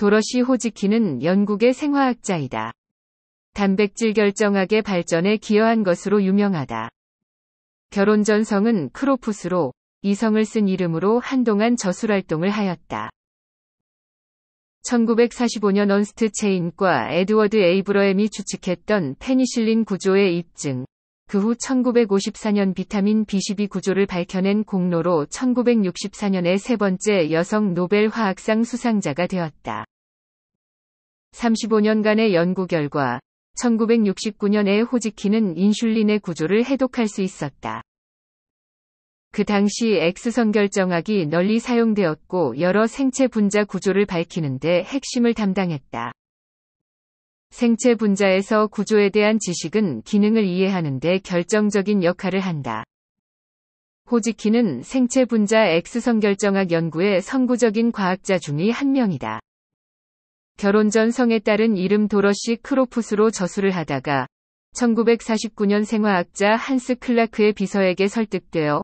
도러시 호지키는 영국의 생화학자이다. 단백질 결정학의 발전에 기여한 것으로 유명하다. 결혼 전 성은 크로푸스로 이성을 쓴 이름으로 한동안 저술 활동을 하였다. 1945년 언스트 체인과 에드워드 에이브러엠이 추측했던 페니실린 구조의 입증, 그후 1954년 비타민 B12 구조를 밝혀낸 공로로 1964년에 세 번째 여성 노벨 화학상 수상자가 되었다. 35년간의 연구 결과 1969년에 호지키는 인슐린의 구조를 해독할 수 있었다. 그 당시 X선 결정학이 널리 사용되었고 여러 생체 분자 구조를 밝히는데 핵심을 담당했다. 생체 분자에서 구조에 대한 지식은 기능을 이해하는 데 결정적인 역할을 한다. 호지키는 생체 분자 x 선결정학 연구의 선구적인 과학자 중의 한 명이다. 결혼 전 성에 따른 이름 도러시 크로푸스로 저술을 하다가 1949년 생화학자 한스 클라크의 비서에게 설득되어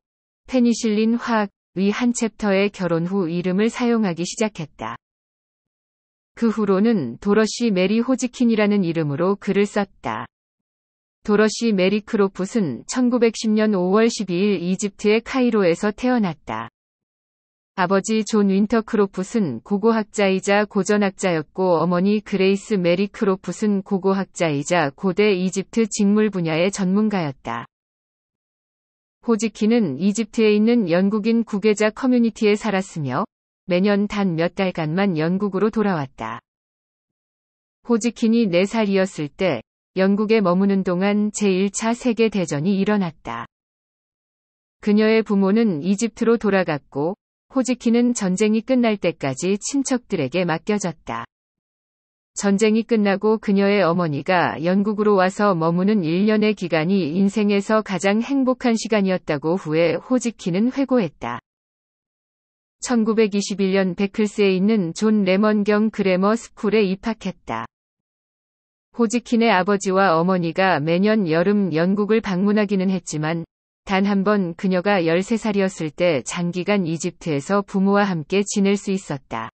페니실린 화학의 한 챕터에 결혼 후 이름을 사용하기 시작했다. 그 후로는 도러시 메리 호지킨이라는 이름으로 글을 썼다. 도러시 메리 크로풋은 1910년 5월 12일 이집트의 카이로에서 태어났다. 아버지 존 윈터 크로풋은 고고학자이자 고전학자였고 어머니 그레이스 메리 크로풋은 고고학자이자 고대 이집트 직물 분야의 전문가였다. 호지킨은 이집트에 있는 영국인 구계자 커뮤니티에 살았으며 매년 단 몇 달간만 영국으로 돌아왔다. 호지킨이 4살이었을 때 영국에 머무는 동안 제1차 세계대전이 일어났다. 그녀의 부모는 이집트로 돌아갔고 호지킨은 전쟁이 끝날 때까지 친척들에게 맡겨졌다. 전쟁이 끝나고 그녀의 어머니가 영국으로 와서 머무는 1년의 기간이 인생에서 가장 행복한 시간이었다고 후에 호지킨은 회고했다. 1921년 베클스에 있는 존 레먼경 그래머 스쿨에 입학했다. 호지킨의 아버지와 어머니가 매년 여름 영국을 방문하기는 했지만 단 한 번 그녀가 13살이었을 때 장기간 이집트에서 부모와 함께 지낼 수 있었다.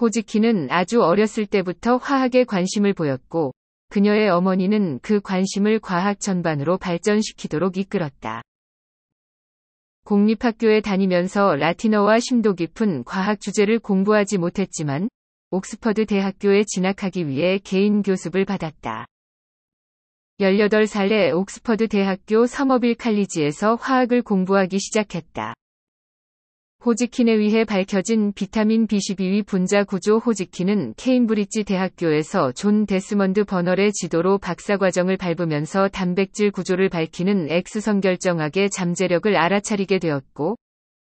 호지킨은 아주 어렸을 때부터 화학에 관심을 보였고 그녀의 어머니는 그 관심을 과학 전반으로 발전시키도록 이끌었다. 공립학교에 다니면서 라틴어와 심도 깊은 과학 주제를 공부하지 못했지만 옥스퍼드 대학교에 진학하기 위해 개인 교습을 받았다. 18살에 옥스퍼드 대학교 서머빌 칼리지에서 화학을 공부하기 시작했다. 호지킨에 의해 밝혀진 비타민 B12의 분자 구조 호지킨은 케임브리지 대학교에서 존 데스먼드 버널의 지도로 박사과정을 밟으면서 단백질 구조를 밝히는 X성 결정학의 잠재력을 알아차리게 되었고,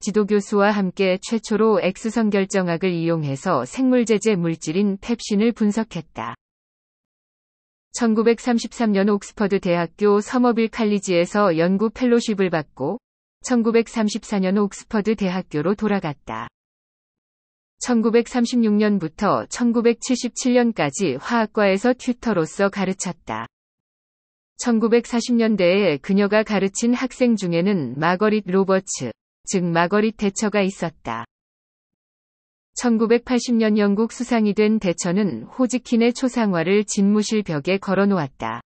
지도교수와 함께 최초로 X성 결정학을 이용해서 생물제제 물질인 펩신을 분석했다. 1933년 옥스퍼드 대학교 서머빌 칼리지에서 연구 펠로십을 받고 1934년 옥스퍼드 대학교로 돌아갔다. 1936년부터 1977년까지 화학과에서 튜터로서 가르쳤다. 1940년대에 그녀가 가르친 학생 중에는 마거릿 로버츠, 즉 마거릿 대처가 있었다. 1980년 영국 수상이 된 대처는 호지킨의 초상화를 집무실 벽에 걸어 놓았다.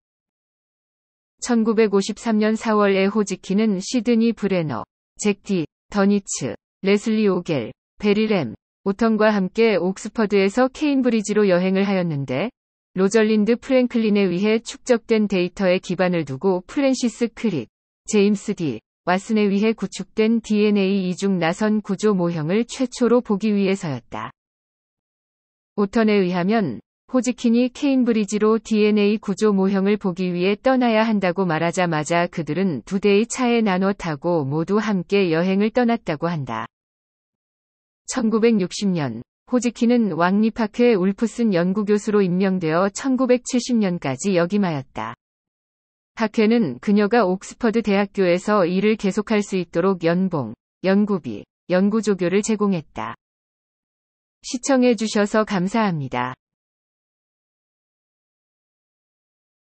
1953년 4월에 호지키는 시드니 브레너, 잭디, 더니츠, 레슬리 오겔, 베리램, 오턴과 함께 옥스퍼드에서 케인브리지로 여행을 하였는데 로절린드 프랭클린에 의해 축적된 데이터에 기반을 두고 프랜시스 크릭, 제임스 디, 왓슨에 의해 구축된 DNA 이중 나선 구조 모형을 최초로 보기 위해서였다. 오턴에 의하면 호지킨이 케인브리지로 DNA 구조 모형을 보기 위해 떠나야 한다고 말하자마자 그들은 두 대의 차에 나눠 타고 모두 함께 여행을 떠났다고 한다. 1960년 호지킨은 왕리파크의 울프슨 연구교수로 임명되어 1970년까지 역임하였다. 파크는 그녀가 옥스퍼드 대학교에서 일을 계속할 수 있도록 연봉, 연구비, 연구조교를 제공했다. 시청해주셔서 감사합니다.